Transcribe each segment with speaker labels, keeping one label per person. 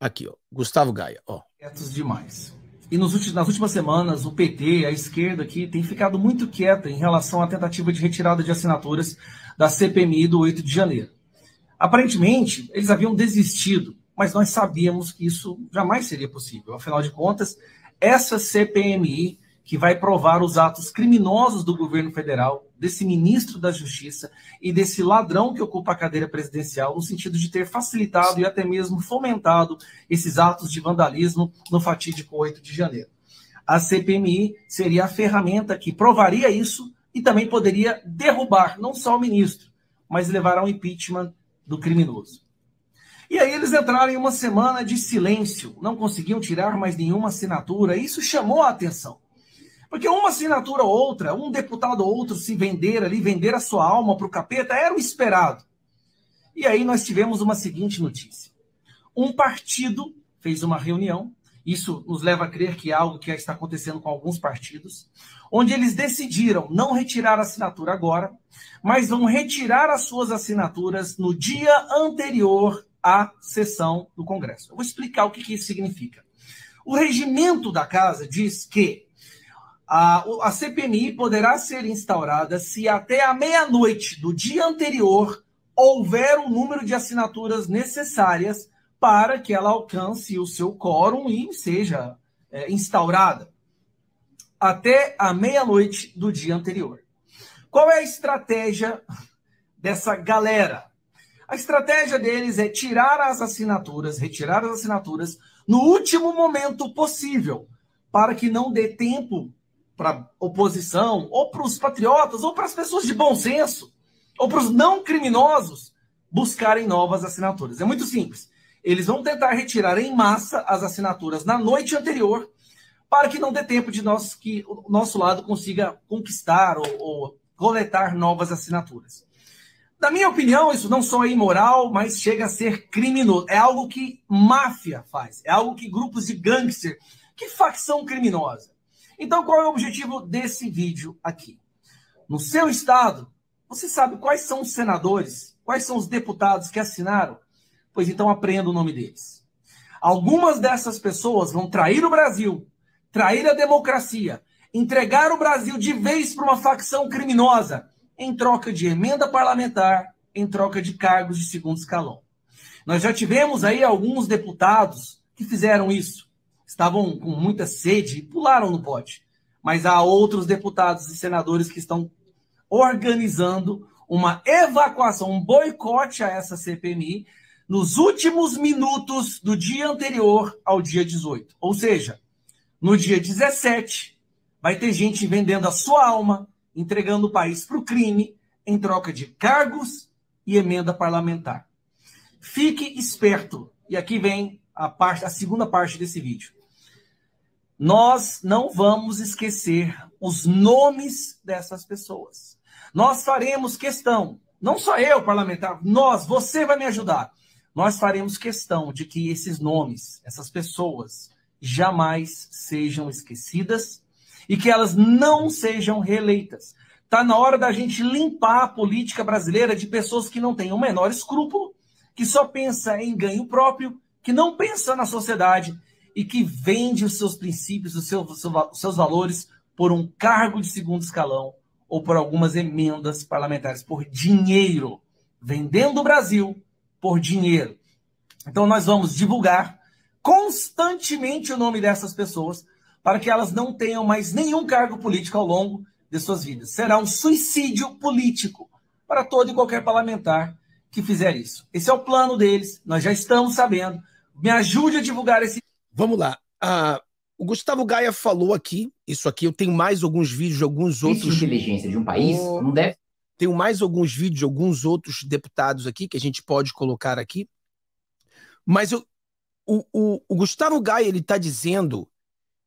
Speaker 1: Aqui, ó, Gustavo Gaia. Ó.
Speaker 2: Quietos demais. E últimos, nas últimas semanas, o PT, a esquerda aqui, tem ficado muito quieta em relação à tentativa de retirada de assinaturas da CPMI do 8 de janeiro. Aparentemente, eles haviam desistido, mas nós sabíamos que isso jamais seria possível. Afinal de contas, essa CPMI que vai provar os atos criminosos do governo federal, desse ministro da Justiça e desse ladrão que ocupa a cadeira presidencial, no sentido de ter facilitado e até mesmo fomentado esses atos de vandalismo no fatídico 8 de janeiro. A CPMI seria a ferramenta que provaria isso e também poderia derrubar não só o ministro, mas levar ao impeachment do criminoso. E aí eles entraram em uma semana de silêncio, não conseguiam tirar mais nenhuma assinatura, isso chamou a atenção. Porque uma assinatura ou outra, um deputado ou outro se vender ali, vender a sua alma para o capeta, era o esperado. E aí nós tivemos uma seguinte notícia. Um partido fez uma reunião, isso nos leva a crer que é algo que está acontecendo com alguns partidos, onde eles decidiram não retirar a assinatura agora, mas vão retirar as suas assinaturas no dia anterior à sessão do Congresso. Eu vou explicar o que, que isso significa. O regimento da casa diz que a, a CPMI poderá ser instaurada se até a meia-noite do dia anterior houver o número de assinaturas necessárias para que ela alcance o seu quórum e seja é, instaurada até a meia-noite do dia anterior. Qual é a estratégia dessa galera? A estratégia deles é tirar as assinaturas, retirar as assinaturas no último momento possível, para que não dê tempo para oposição, ou para os patriotas, ou para as pessoas de bom senso, ou para os não criminosos buscarem novas assinaturas. É muito simples. Eles vão tentar retirar em massa as assinaturas na noite anterior, para que não dê tempo de nós que o nosso lado consiga conquistar ou, ou coletar novas assinaturas. Na minha opinião, isso não só é imoral, mas chega a ser criminoso. É algo que máfia faz, é algo que grupos de gangster, que facção criminosa então, qual é o objetivo desse vídeo aqui? No seu estado, você sabe quais são os senadores, quais são os deputados que assinaram? Pois então aprenda o nome deles. Algumas dessas pessoas vão trair o Brasil, trair a democracia, entregar o Brasil de vez para uma facção criminosa em troca de emenda parlamentar, em troca de cargos de segundo escalão. Nós já tivemos aí alguns deputados que fizeram isso estavam com muita sede e pularam no pote. Mas há outros deputados e senadores que estão organizando uma evacuação, um boicote a essa CPMI nos últimos minutos do dia anterior ao dia 18. Ou seja, no dia 17, vai ter gente vendendo a sua alma, entregando o país para o crime, em troca de cargos e emenda parlamentar. Fique esperto. E aqui vem a, parte, a segunda parte desse vídeo nós não vamos esquecer os nomes dessas pessoas. Nós faremos questão, não só eu, parlamentar, nós, você vai me ajudar. Nós faremos questão de que esses nomes, essas pessoas, jamais sejam esquecidas e que elas não sejam reeleitas. Está na hora da gente limpar a política brasileira de pessoas que não têm o menor escrúpulo, que só pensa em ganho próprio, que não pensa na sociedade e que vende os seus princípios, os seus, os seus valores por um cargo de segundo escalão ou por algumas emendas parlamentares, por dinheiro, vendendo o Brasil por dinheiro. Então nós vamos divulgar constantemente o nome dessas pessoas para que elas não tenham mais nenhum cargo político ao longo de suas vidas. Será um suicídio político para todo e qualquer parlamentar que fizer isso. Esse é o plano deles, nós já estamos sabendo. Me ajude a divulgar esse Vamos lá. Ah, o Gustavo Gaia falou aqui, isso aqui, eu tenho
Speaker 1: mais alguns vídeos de alguns outros. Isso de inteligência de um país oh, não deve. Tenho mais alguns vídeos de alguns outros deputados aqui que a gente pode colocar aqui. Mas o, o, o Gustavo Gaia ele está dizendo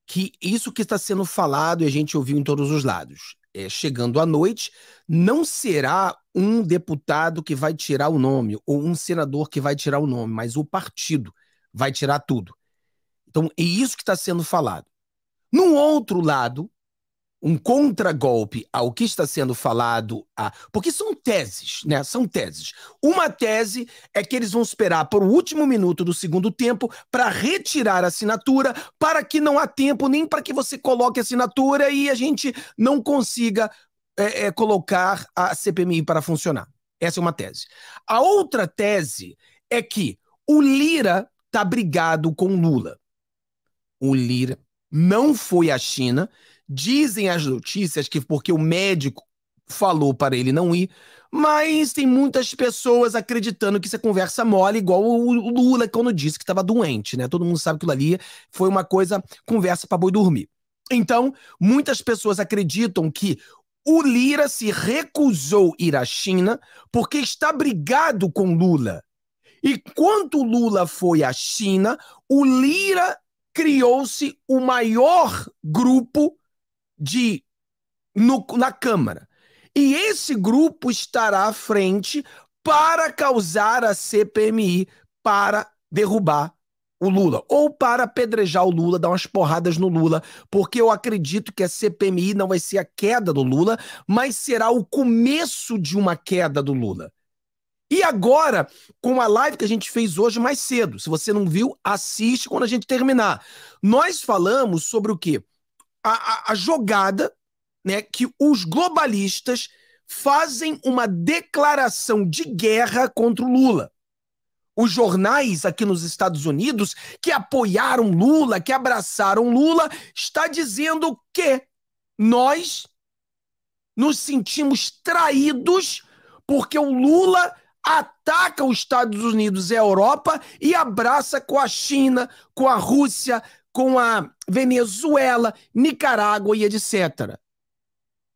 Speaker 1: que isso que está sendo falado e a gente ouviu em todos os lados, é, chegando à noite, não será um deputado que vai tirar o nome ou um senador que vai tirar o nome, mas o partido vai tirar tudo. Então, é isso que está sendo falado. No outro lado, um contragolpe ao que está sendo falado, a... porque são teses, né? São teses. Uma tese é que eles vão esperar para o último minuto do segundo tempo para retirar a assinatura, para que não há tempo nem para que você coloque a assinatura e a gente não consiga é, é, colocar a CPMI para funcionar. Essa é uma tese. A outra tese é que o Lira está brigado com Lula o Lira, não foi à China. Dizem as notícias que porque o médico falou para ele não ir, mas tem muitas pessoas acreditando que isso é conversa mole, igual o Lula quando disse que estava doente, né? Todo mundo sabe que aquilo ali foi uma coisa, conversa para boi dormir. Então, muitas pessoas acreditam que o Lira se recusou ir à China porque está brigado com Lula. E quando Lula foi à China, o Lira criou-se o maior grupo de no, na Câmara. E esse grupo estará à frente para causar a CPMI, para derrubar o Lula, ou para apedrejar o Lula, dar umas porradas no Lula, porque eu acredito que a CPMI não vai ser a queda do Lula, mas será o começo de uma queda do Lula. E agora, com a live que a gente fez hoje mais cedo, se você não viu, assiste quando a gente terminar. Nós falamos sobre o quê? A, a, a jogada né, que os globalistas fazem uma declaração de guerra contra o Lula os jornais aqui nos Estados Unidos que apoiaram Lula, que abraçaram Lula, está dizendo que nós nos sentimos traídos porque o Lula ataca os Estados Unidos e a Europa e abraça com a China, com a Rússia, com a Venezuela, Nicarágua e etc.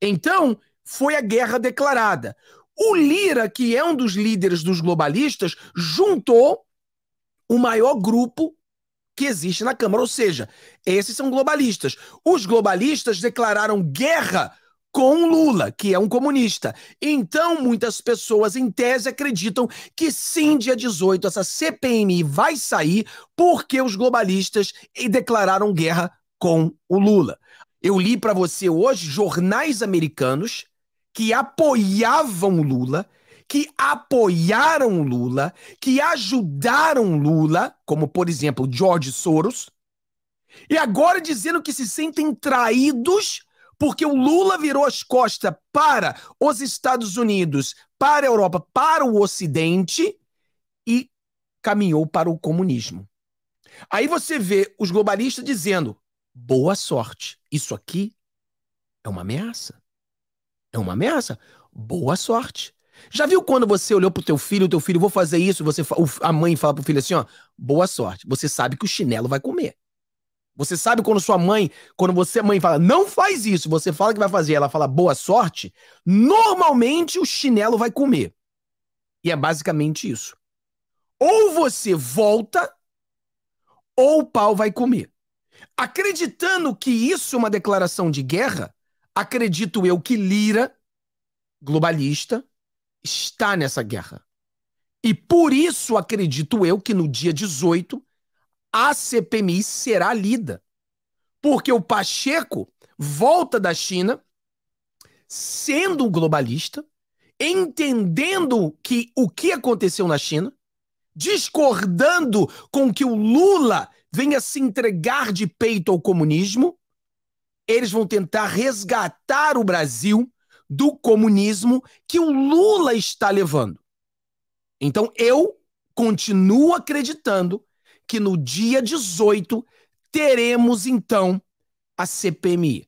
Speaker 1: Então, foi a guerra declarada. O Lira, que é um dos líderes dos globalistas, juntou o maior grupo que existe na Câmara, ou seja, esses são globalistas. Os globalistas declararam guerra com Lula, que é um comunista. Então, muitas pessoas, em tese, acreditam que sim, dia 18, essa CPMI vai sair porque os globalistas declararam guerra com o Lula. Eu li para você hoje jornais americanos que apoiavam o Lula, que apoiaram o Lula, que ajudaram o Lula, como por exemplo George Soros, e agora dizendo que se sentem traídos porque o Lula virou as costas para os Estados Unidos, para a Europa, para o Ocidente e caminhou para o comunismo. Aí você vê os globalistas dizendo: boa sorte, isso aqui é uma ameaça. É uma ameaça. Boa sorte. Já viu quando você olhou pro teu filho, o teu filho, vou fazer isso, você a mãe fala pro filho assim, ó, boa sorte. Você sabe que o chinelo vai comer. Você sabe quando sua mãe, quando você mãe fala, não faz isso, você fala que vai fazer, ela fala boa sorte, normalmente o chinelo vai comer. E é basicamente isso. Ou você volta, ou o pau vai comer. Acreditando que isso é uma declaração de guerra, acredito eu que Lira, globalista, está nessa guerra. E por isso acredito eu que no dia 18 a CPMI será lida. Porque o Pacheco volta da China sendo um globalista, entendendo que o que aconteceu na China, discordando com que o Lula venha se entregar de peito ao comunismo, eles vão tentar resgatar o Brasil do comunismo que o Lula está levando. Então eu continuo acreditando que no dia 18 teremos então a CPMI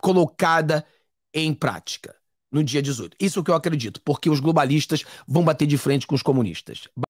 Speaker 1: colocada em prática no dia 18. Isso que eu acredito, porque os globalistas vão bater de frente com os comunistas.